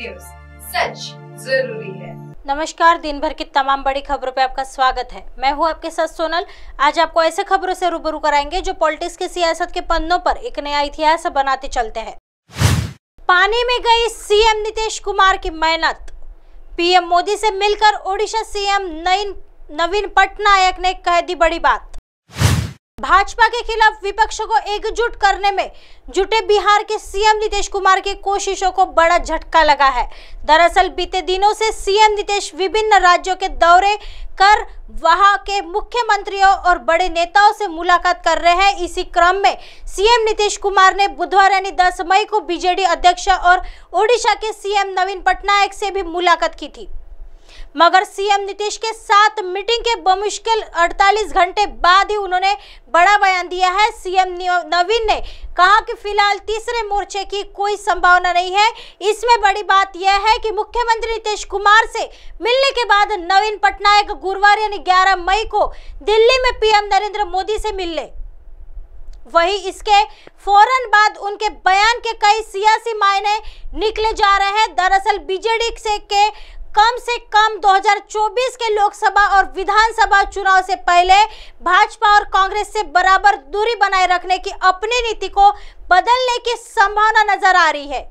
news सच जरूरी है नमस्कार दिन भर की तमाम बड़ी खबरों पे आपका स्वागत है मैं हूँ आपके साथ सोनल आज आपको ऐसे खबरों से रूबरू कराएंगे जो पॉलिटिक्स की सियासत के पन्नों पर एक नया इतिहास बनाते चलते हैं पानी में गई सीएम नीतीश कुमार की मेहनत पीएम मोदी से मिलकर ओडिशा सीएम नवीन पटनायक ने कह दी बड़ी बात भाजपा के खिलाफ विपक्ष को एकजुट करने में जुटे बिहार के सीएम नीतीश कुमार की कोशिशों को बड़ा झटका लगा है दरअसल बीते दिनों से सीएम नीतीश विभिन्न राज्यों के दौरे कर वहां के मुख्यमंत्रियों और बड़े नेताओं से मुलाकात कर रहे हैं इसी क्रम में सीएम नीतीश कुमार ने बुधवार यानी 10 मई को बीजेडी अध्यक्ष और ओडिशा के सीएम नवीन पटनायक से भी मुलाकात की थी मगर सीएम नीतीश के साथ मीटिंग के बमुश्किल 48 घंटे बाद ही उन्होंने बड़ा बयान दिया है सीएम नवीन ने कहा कि फिलहाल तीसरे मोर्चे की कोई संभावना नहीं है इसमें बड़ी बात यह है कि मुख्यमंत्री नीतीश कुमार से मिलने के बाद नवीन पटनायक गुरुवार यानी ग्यारह मई को दिल्ली में पीएम नरेंद्र मोदी से मिलने वही इसके फौरन बाद उनके बयान के कई सियासी मायने निकले जा रहे हैं दरअसल बीजेडी से के कम से कम 2024 के लोकसभा और विधानसभा चुनाव से पहले भाजपा और कांग्रेस से बराबर दूरी बनाए रखने की अपनी नीति को बदलने की संभावना नजर आ रही है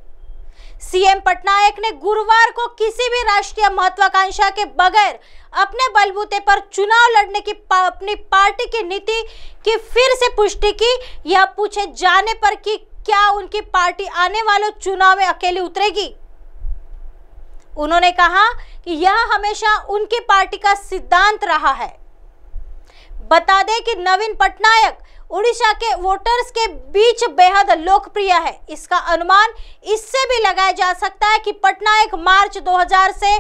सीएम पटनायक ने गुरुवार को किसी भी राष्ट्रीय महत्वाकांक्षा के बगैर अपने बलबूते पर चुनाव लड़ने की पा, अपनी पार्टी की नीति की फिर से पुष्टि की यह पूछे जाने पर कि क्या उनकी पार्टी आने वाले चुनाव में अकेली उतरेगी उन्होंने कहा कि यह हमेशा उनकी पार्टी का सिद्धांत रहा है बता दें कि नवीन पटनायक उड़ीसा के वोटर्स के बीच बेहद लोकप्रिय है इसका अनुमान इससे भी लगाया जा सकता है कि पटनायक मार्च 2000 से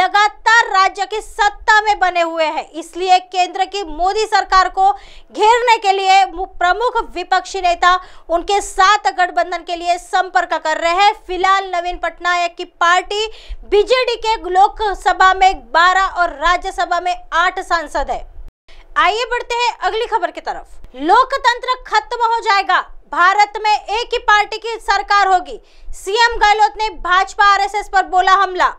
लगातार राज्य की सत्ता में बने हुए हैं इसलिए केंद्र की मोदी सरकार को घेरने के लिए प्रमुख विपक्षी नेता उनके साथ गठबंधन के लिए संपर्क कर रहे हैं फिलहाल नवीन पटनायक की पार्टी बीजेडी के लोकसभा में बारह और राज्यसभा में आठ सांसद है आइए बढ़ते हैं अगली खबर की तरफ लोकतंत्र खत्म हो जाएगा भारत में एक ही पार्टी की सरकार होगी सीएम गहलोत ने भाजपा आरएसएस पर बोला हमला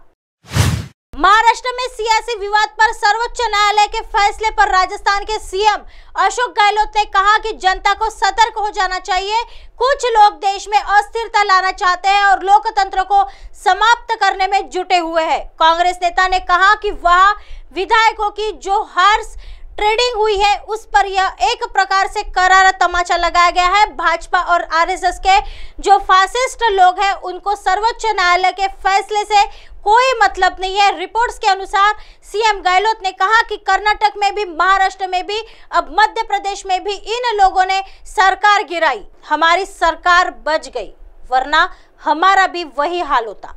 महाराष्ट्र में सियासी विवाद पर सर्वोच्च न्यायालय के फैसले पर राजस्थान के सीएम अशोक गहलोत ने कहा कि जनता को सतर्क हो जाना चाहिए कुछ लोग देश में अस्थिरता लाना चाहते हैं और लोकतंत्र को समाप्त करने में जुटे हुए हैं कांग्रेस नेता ने कहा कि वह विधायकों की जो हर्ष ट्रेडिंग हुई है उस पर यह एक प्रकार से करारा तमाचा लगाया गया है भाजपा और आरएसएस के जो फासिस्ट लोग हैं उनको सर्वोच्च न्यायालय के फैसले से कोई मतलब नहीं है रिपोर्ट्स के अनुसार सीएम गहलोत ने कहा कि कर्नाटक में भी महाराष्ट्र में भी अब मध्य प्रदेश में भी इन लोगों ने सरकार गिराई हमारी सरकार बच गई वरना हमारा भी वही हाल होता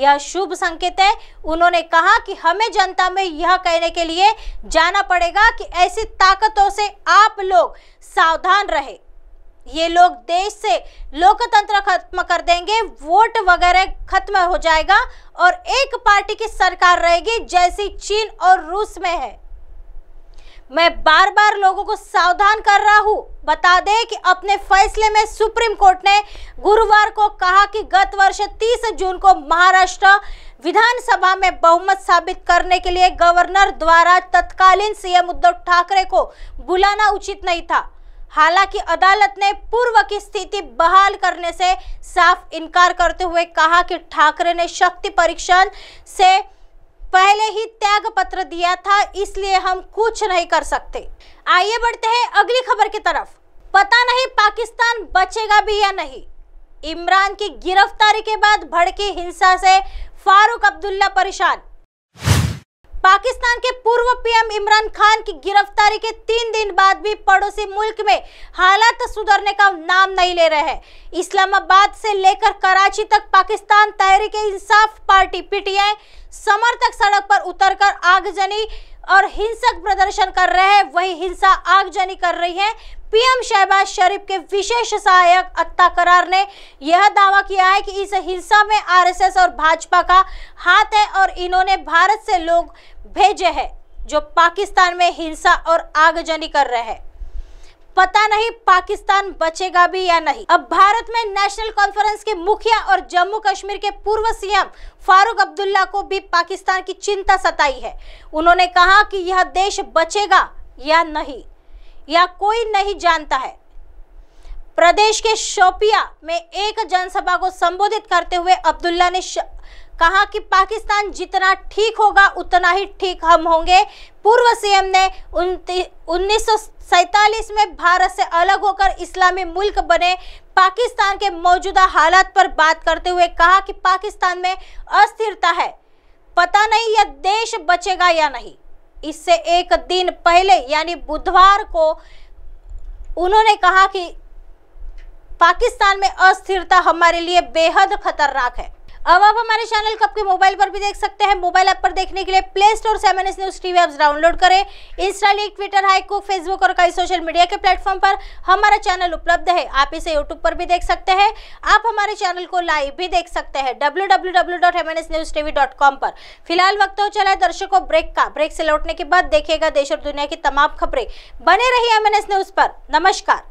यह शुभ संकेत है उन्होंने कहा कि हमें जनता में यह कहने के लिए जाना पड़ेगा कि ऐसी ताकतों से आप लोग सावधान रहे ये लोग देश से लोकतंत्र खत्म कर देंगे वोट वगैरह खत्म हो जाएगा और एक पार्टी की सरकार रहेगी जैसी चीन और रूस में है मैं बार बार लोगों को सावधान कर रहा हूँ बता दें कि अपने फैसले में सुप्रीम कोर्ट ने गुरुवार को कहा कि गत वर्ष 30 जून को महाराष्ट्र विधानसभा में बहुमत साबित करने के लिए गवर्नर द्वारा तत्कालीन सीएम उद्धव ठाकरे को बुलाना उचित नहीं था हालांकि अदालत ने पूर्व की स्थिति बहाल करने से साफ इनकार करते हुए कहा कि ठाकरे ने शक्ति परीक्षण से पहले ही त्याग पत्र दिया था इसलिए हम कुछ नहीं कर सकते आइए बढ़ते हैं अगली खबर की तरफ पता नहीं पाकिस्तान बचेगा भी या नहीं इमरान की गिरफ्तारी के बाद भड़की हिंसा से फारूक अब्दुल्ला परेशान पाकिस्तान के पूर्व पीएम इमरान खान की गिरफ्तारी के तीन दिन बाद भी पड़ोसी मुल्क में हालात सुधरने का नाम नहीं ले रहे हैं इस्लामाबाद से लेकर कराची तक पाकिस्तान तहरीक इंसाफ पार्टी पीटीआई समर्थक सड़क पर उतरकर आगजनी और हिंसक प्रदर्शन कर रहे हैं वही हिंसा आगजनी कर रही है पीएम शहबाज शरीफ के विशेष सहायक अत्ता करार ने यह दावा किया है कि इस हिंसा में आरएसएस और भाजपा का हाथ है और इन्होंने भारत से लोग भेजे हैं जो पाकिस्तान में हिंसा और आगजनी कर रहे हैं पता नहीं पाकिस्तान बचेगा भी या नहीं अब भारत में नेशनल कॉन्फ्रेंस के मुखिया और जम्मू कश्मीर के पूर्व सीएम फारूक अब्दुल्ला को भी पाकिस्तान की चिंता सताई है उन्होंने कहा कि यह देश बचेगा या नहीं या कोई नहीं जानता है प्रदेश के शोपिया में एक जनसभा को संबोधित करते हुए अब्दुल्ला ने श... कहा कि पाकिस्तान जितना ठीक होगा उतना ही ठीक हम होंगे पूर्व सीएम ने उन्नीस में भारत से अलग होकर इस्लामी मुल्क बने पाकिस्तान के मौजूदा हालात पर बात करते हुए कहा कि पाकिस्तान में अस्थिरता है पता नहीं यह देश बचेगा या नहीं इससे एक दिन पहले यानी बुधवार को उन्होंने कहा कि पाकिस्तान में अस्थिरता हमारे लिए बेहद खतरनाक है अब आप हमारे चैनल को आपके मोबाइल पर भी देख सकते हैं मोबाइल ऐप पर देखने के लिए प्ले स्टोर से MNS news TV apps download करें Insta link Twitter Hike Facebook और कई सोशल मीडिया के प्लेटफॉर्म पर हमारा चैनल उपलब्ध है आप इसे यूट्यूब पर भी देख सकते हैं आप हमारे चैनल को लाइव भी देख सकते हैं डब्ल्यू पर फिलहाल वक्त हो चला है दर्शकों ब्रेक का ब्रेक से लौटने के बाद देखिएगा देश और दुनिया की तमाम खबरें बने रही एम न्यूज पर नमस्कार